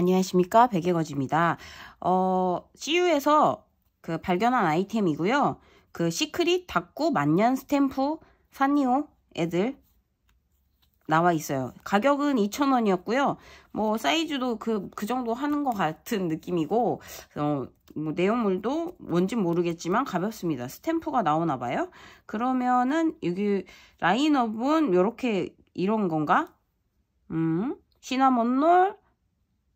안녕하십니까 백예거지입니다. 어, CU에서 그 발견한 아이템이고요. 그 시크릿 닭구 만년 스탬프 산니오 애들 나와 있어요. 가격은 2,000원이었고요. 뭐 사이즈도 그, 그 정도 하는 것 같은 느낌이고 어, 뭐 내용물도 뭔지 모르겠지만 가볍습니다. 스탬프가 나오나 봐요. 그러면은 여기 라인업은 이렇게 이런 건가? 음, 시나몬롤,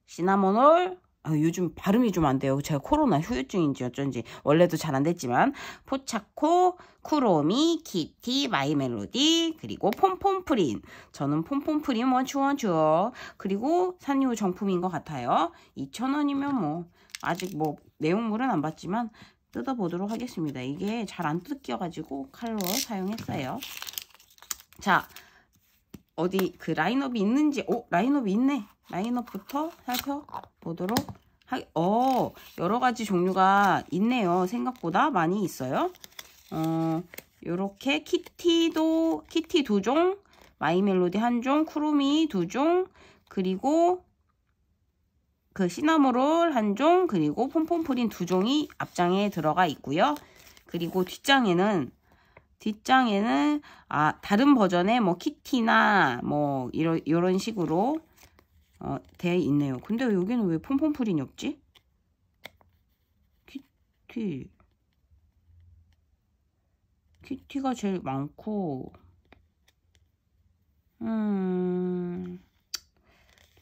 시나몬올 아, 요즘 발음이 좀 안 돼요. 제가 코로나 후유증인지 어쩐지 원래도 잘 안 됐지만 포차코, 쿠로미, 키티, 마이 멜로디 그리고 폼폼프린 저는 폼폼프린 원추원추어 그리고 산유 정품인 것 같아요. 2,000원이면 뭐 아직 뭐 내용물은 안 봤지만 뜯어보도록 하겠습니다. 이게 잘 안 뜯겨가지고 칼로 사용했어요. 자 어디 그 라인업이 있는지 오 라인업이 있네 라인업부터 살펴보도록 하, 기어 여러가지 종류가 있네요 생각보다 많이 있어요 어 요렇게 키티도 키티 두종 마이멜로디 한종 쿠루미 두종 그리고 그 시나모롤 한종 그리고 폼폼프린 두종이 앞장에 들어가 있고요 그리고 뒷장에는 뒷장에는 아 다른 버전의 뭐 키티나 뭐 이런 이런 식으로 어, 되어 있네요. 근데 여기는 왜 폼폼프린이 없지? 키티 키티가 제일 많고 음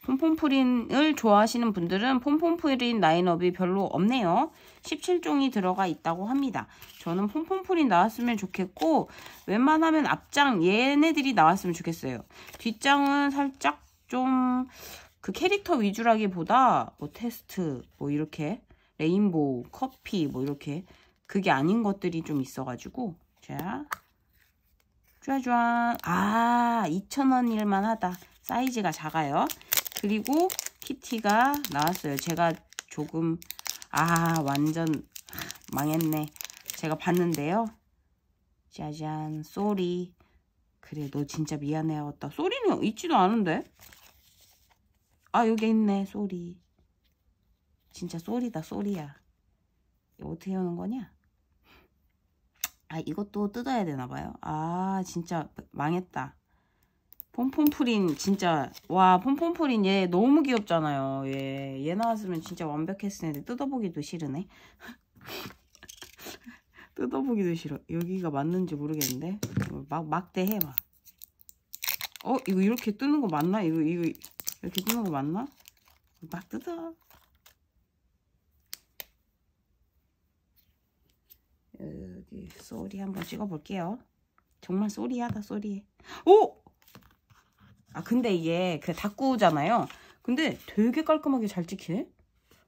폼폼프린을 좋아하시는 분들은 폼폼프린 라인업이 별로 없네요. 17종이 들어가 있다고 합니다. 저는 폼폼프린 나왔으면 좋겠고 웬만하면 앞장 얘네들이 나왔으면 좋겠어요. 뒷장은 살짝 좀 그 캐릭터 위주라기보다 뭐 테스트 뭐 이렇게 레인보우, 커피 뭐 이렇게 그게 아닌 것들이 좀 있어가지고 자 쭈아쭈아 아 2,000원일만 하다 사이즈가 작아요 그리고 키티가 나왔어요. 제가 조금 아 완전 망했네. 제가 봤는데요. 짜잔 쏘리 그래 너 진짜 미안해야겠다. 쏘리는 있지도 않은데? 아 여기 있네 쏘리 진짜 쏘리다 쏘리야. 어떻게 하는 거냐? 아 이것도 뜯어야 되나봐요. 아 진짜 망했다. 폼폼프린 진짜 와 폼폼프린 얘 너무 귀엽잖아요 얘, 얘 나왔으면 진짜 완벽했을 텐데 뜯어보기도 싫으네 뜯어보기도 싫어 여기가 맞는지 모르겠는데 막 막대해 막 어? 이거 이렇게 뜨는 거 맞나? 이거 이거 이렇게 뜨는 거 맞나? 막 뜯어 여기 소리 한번 찍어볼게요 정말 소리하다 소리해 오! 아 근데 이게 그 닦고잖아요. 근데 되게 깔끔하게 잘 찍히네.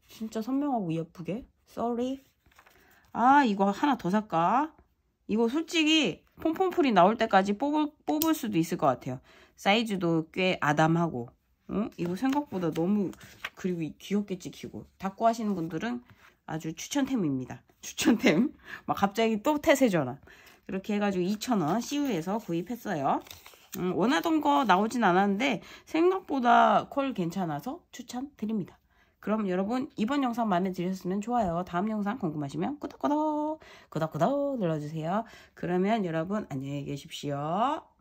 진짜 선명하고 예쁘게. 쏘리. 아 이거 하나 더 살까? 이거 솔직히 퐁퐁풀이 나올 때까지 뽑을, 뽑을 수도 있을 것 같아요. 사이즈도 꽤 아담하고. 응? 이거 생각보다 너무 그리고 귀엽게 찍히고. 다꾸 하시는 분들은 아주 추천템입니다. 추천템. 막 갑자기 또 태세 전환. 이렇게 해가지고 2,000원 CU에서 구입했어요. 음, 원하던 거 나오진 않았는데 생각보다 콜 괜찮아서 추천드립니다. 그럼 여러분 이번 영상 마음에 드셨으면 좋아요. 다음 영상 궁금하시면 꾸덕꾸덕 꾸덕꾸덕 눌러주세요. 그러면 여러분 안녕히 계십시오.